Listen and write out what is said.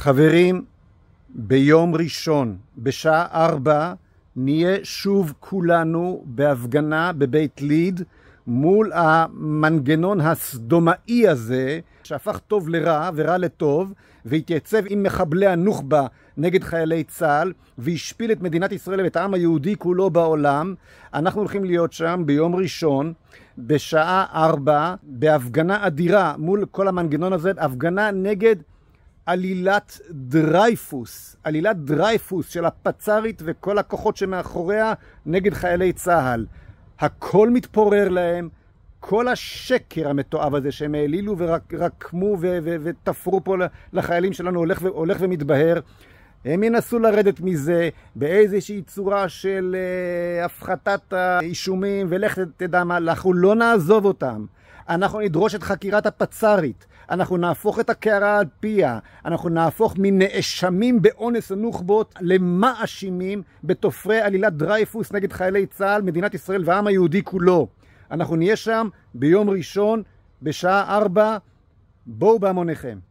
חברים, ביום ראשון, בשעה ארבע, נהיה שוב כולנו בהפגנה בבית ליד מול המנגנון הסדומאי הזה, שהפך טוב לרע ורע לטוב, והתייצב עם מחבלי הנוח'בה נגד חיילי צה"ל, והשפיל את מדינת ישראל ואת העם היהודי כולו בעולם. אנחנו הולכים להיות שם ביום ראשון, בשעה ארבע, בהפגנה אדירה מול כל המנגנון הזה, הפגנה נגד עלילת דרייפוס, עלילת דרייפוס של הפצ"רית וכל הכוחות שמאחוריה נגד חיילי צה"ל. הכל מתפורר להם, כל השקר המתועב הזה שהם העלילו ורקמו ותפרו פה לחיילים שלנו הולך, הולך ומתבהר. הם ינסו לרדת מזה באיזושהי צורה של אה, הפחתת האישומים, ולך תדע מה, אנחנו לא נעזוב אותם. אנחנו נדרוש את חקירת הפצ"רית, אנחנו נהפוך את הקערה על פיה, אנחנו נהפוך מנאשמים באונס הנוח'בות למאשימים בתופרי עלילת דרייפוס נגד חיילי צה"ל, מדינת ישראל והעם היהודי כולו. אנחנו נהיה שם ביום ראשון בשעה ארבע, בואו בהמוניכם.